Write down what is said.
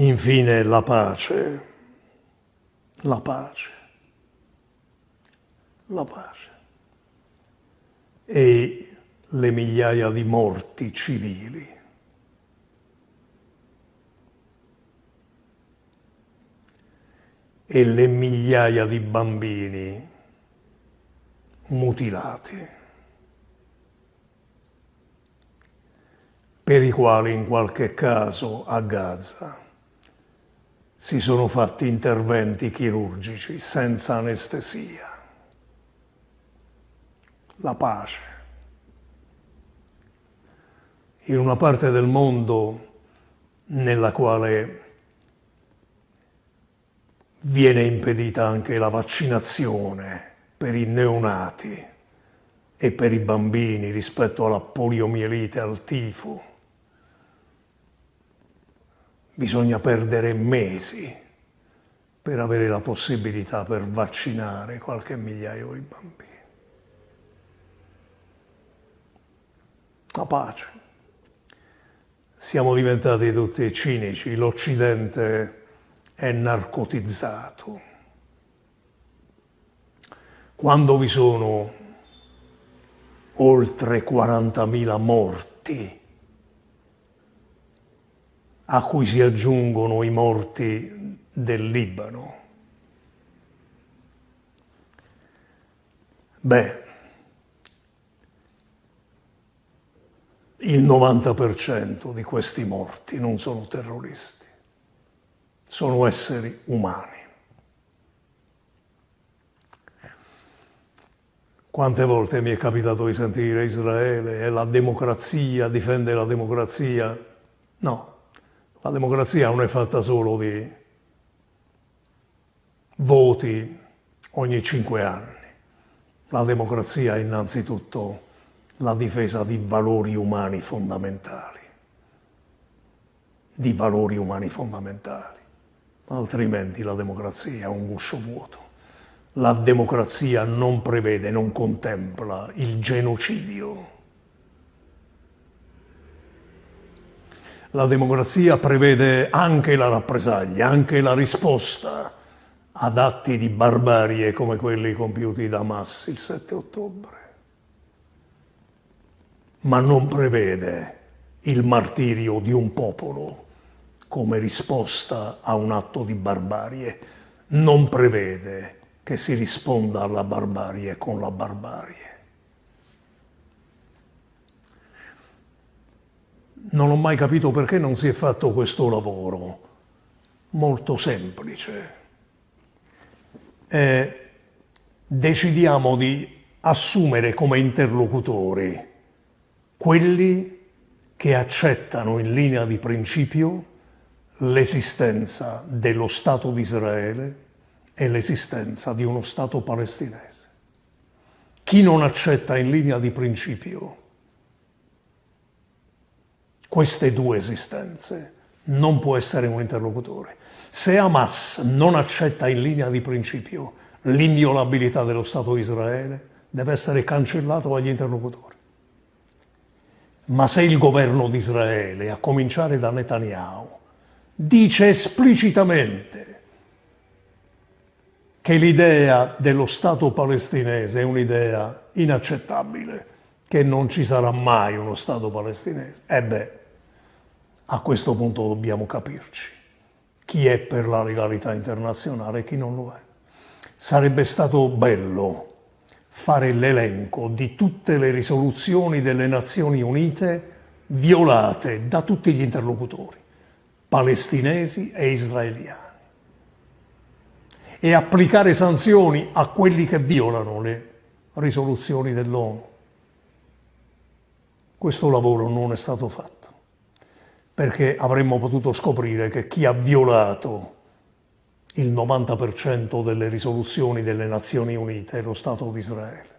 Infine la pace, la pace, la pace e le migliaia di morti civili. e le migliaia di bambini mutilati, per i quali in qualche caso a Gaza si sono fatti interventi chirurgici senza anestesia. La pace. In una parte del mondo nella quale viene impedita anche la vaccinazione per i neonati e per i bambini rispetto alla poliomielite, al tifo bisogna perdere mesi per avere la possibilità per vaccinare qualche migliaio di bambini. La pace. Siamo diventati tutti cinici, l'Occidente è narcotizzato. Quando vi sono oltre 40.000 morti a cui si aggiungono i morti del Libano. Beh, il 90% di questi morti non sono terroristi, sono esseri umani. Quante volte mi è capitato di sentire Israele e la democrazia difende la democrazia? No, la democrazia non è fatta solo di voti ogni cinque anni. La democrazia è innanzitutto la difesa di valori umani fondamentali, di valori umani fondamentali, altrimenti la democrazia è un guscio vuoto. La democrazia non prevede, non contempla il genocidio La democrazia prevede anche la rappresaglia, anche la risposta ad atti di barbarie come quelli compiuti da Hamas il 7 ottobre. Ma non prevede il martirio di un popolo come risposta a un atto di barbarie. Non prevede che si risponda alla barbarie con la barbarie. non ho mai capito perché non si è fatto questo lavoro, molto semplice. Eh, decidiamo di assumere come interlocutori quelli che accettano in linea di principio l'esistenza dello Stato di Israele e l'esistenza di uno Stato palestinese. Chi non accetta in linea di principio queste due esistenze, non può essere un interlocutore. Se Hamas non accetta in linea di principio l'inviolabilità dello Stato di Israele, deve essere cancellato dagli interlocutori. Ma se il governo di Israele, a cominciare da Netanyahu, dice esplicitamente che l'idea dello Stato palestinese è un'idea inaccettabile, che non ci sarà mai uno Stato palestinese. Ebbene, a questo punto dobbiamo capirci chi è per la legalità internazionale e chi non lo è. Sarebbe stato bello fare l'elenco di tutte le risoluzioni delle Nazioni Unite violate da tutti gli interlocutori, palestinesi e israeliani, e applicare sanzioni a quelli che violano le risoluzioni dell'ONU. Questo lavoro non è stato fatto perché avremmo potuto scoprire che chi ha violato il 90% delle risoluzioni delle Nazioni Unite è lo Stato di Israele.